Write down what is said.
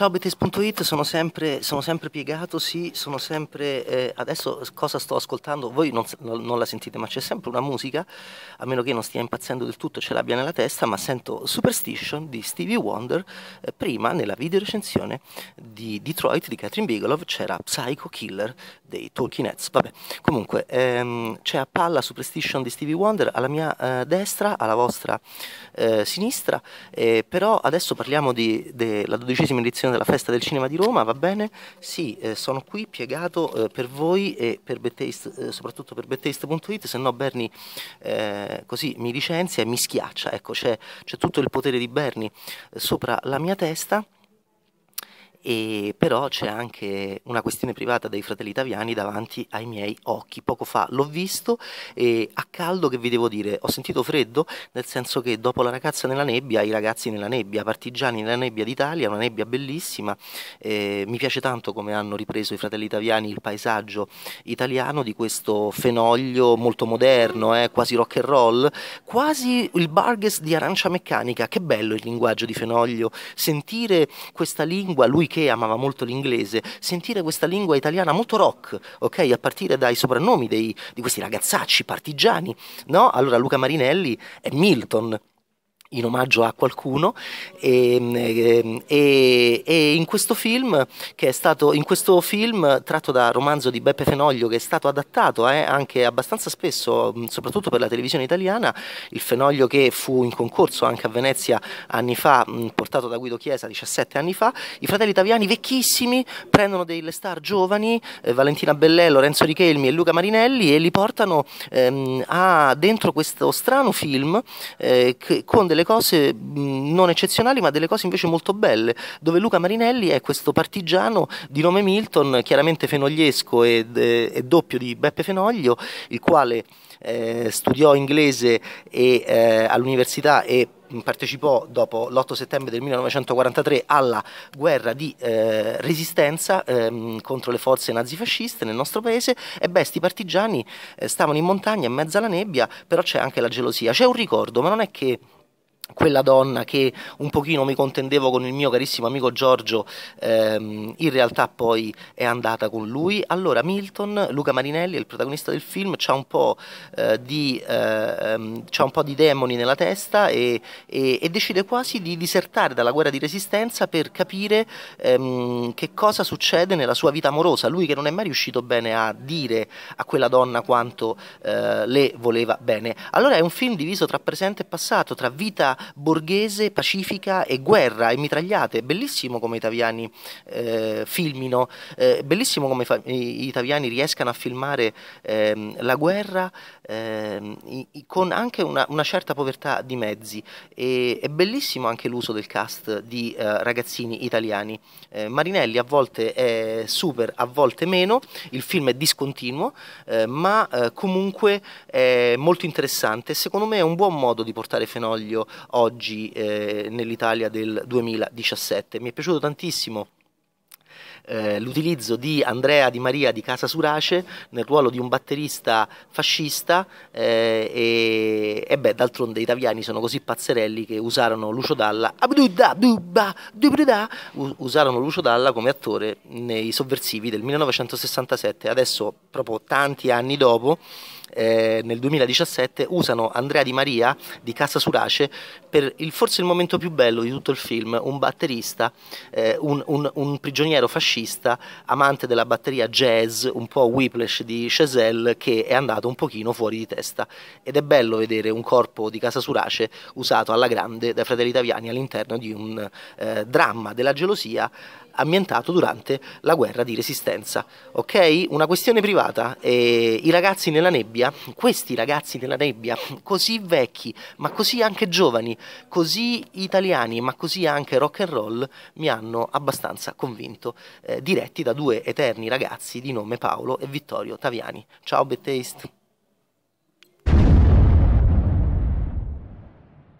ciaobetes.it sono sempre, sono sempre piegato, sì, sono sempre... Eh, adesso cosa sto ascoltando? Voi non, non la sentite, ma c'è sempre una musica, a meno che non stia impazzendo del tutto, ce l'abbia nella testa, ma sento Superstition di Stevie Wonder. Eh, prima, nella videorecensione di Detroit di Catherine Bigelow, c'era Psycho Killer dei Talking Heads. Vabbè, comunque, ehm, c'è a palla Superstition di Stevie Wonder, alla mia eh, destra, alla vostra eh, sinistra, eh, però adesso parliamo della dodicesima edizione occasione della Festa del Cinema di Roma, va bene? Sì, eh, sono qui piegato eh, per voi e per Bettaste, eh, soprattutto per bettaste.it, se no Berni eh, così mi licenzia e mi schiaccia, ecco c'è tutto il potere di Berni eh, sopra la mia testa e però c'è anche una questione privata dei fratelli italiani davanti ai miei occhi. Poco fa l'ho visto e a caldo che vi devo dire, ho sentito freddo, nel senso che dopo la ragazza nella nebbia, i ragazzi nella nebbia, partigiani nella nebbia d'Italia, una nebbia bellissima, eh, mi piace tanto come hanno ripreso i fratelli italiani il paesaggio italiano di questo fenoglio molto moderno, eh, quasi rock and roll, quasi il Burgess di Arancia Meccanica, che bello il linguaggio di fenoglio, sentire questa lingua, lui che amava molto l'inglese, sentire questa lingua italiana molto rock, ok? A partire dai soprannomi dei, di questi ragazzacci partigiani, no? Allora Luca Marinelli è Milton, in omaggio a qualcuno e, ehm, ehm, e, e, in questo film che è stato in questo film tratto da romanzo di Beppe Fenoglio che è stato adattato eh, anche abbastanza spesso mm, soprattutto per la televisione italiana il Fenoglio che fu in concorso anche a Venezia anni fa mm, portato da Guido Chiesa 17 anni fa i fratelli italiani vecchissimi prendono delle star giovani eh, Valentina Bellè, Lorenzo Richelmi e Luca Marinelli e li portano ehm, a, dentro questo strano film eh, che, con delle delle cose mm, non eccezionali, ma delle cose invece molto belle, dove Luca Marinelli è questo partigiano di nome Milton, chiaramente fenogliesco e, e, doppio di Beppe Fenoglio, il quale eh, studiò inglese e, eh, all'università e mm, partecipò dopo l'8 settembre del 1943 alla guerra di eh, resistenza ehm, contro le forze nazifasciste nel nostro paese e beh, sti partigiani eh, stavano in montagna in mezzo alla nebbia, però c'è anche la gelosia, c'è un ricordo, ma non è che quella donna che un pochino mi contendevo con il mio carissimo amico Giorgio, ehm, in realtà poi è andata con lui. Allora Milton, Luca Marinelli, il protagonista del film, ha un, eh, di, ehm, un po' di, demoni nella testa e, e, e, decide quasi di disertare dalla guerra di resistenza per capire ehm, che cosa succede nella sua vita amorosa. Lui che non è mai riuscito bene a dire a quella donna quanto eh, le voleva bene. Allora è un film diviso tra presente e passato, tra vita borghese, pacifica e guerra e mitragliate. Bellissimo come i italiani eh, filmino, eh, bellissimo come i italiani riescano a filmare eh, la guerra ehm, i, con anche una, una, certa povertà di mezzi. E, è bellissimo anche l'uso del cast di eh, ragazzini italiani. Eh, Marinelli a volte è super, a volte meno, il film è discontinuo, eh, ma comunque è molto interessante. Secondo me è un buon modo di portare Fenoglio oggi eh, nell'Italia del 2017. Mi è piaciuto tantissimo eh, l'utilizzo di Andrea Di Maria di Casa Surace nel ruolo di un batterista fascista eh, e e beh, d'altronde i italiani sono così pazzerelli che usarono Lucio Dalla, usarono Lucio Dalla come attore nei sovversivi del 1967, adesso proprio tanti anni dopo, eh, nel 2017, usano Andrea Di Maria di Casa Surace per il, forse il momento più bello di tutto il film, un batterista, eh, un, un, un, prigioniero fascista, amante della batteria jazz, un po' whiplash di Chazelle, che è andato un pochino fuori di testa. Ed è bello vedere un un corpo di Casa Surace usato alla grande dai fratelli italiani all'interno di un eh, dramma della gelosia ambientato durante la guerra di resistenza. Ok? Una questione privata. E I ragazzi nella nebbia, questi ragazzi nella nebbia, così vecchi, ma così anche giovani, così italiani, ma così anche rock and roll, mi hanno abbastanza convinto, eh, diretti da due eterni ragazzi di nome Paolo e Vittorio Taviani. Ciao, Bettaste!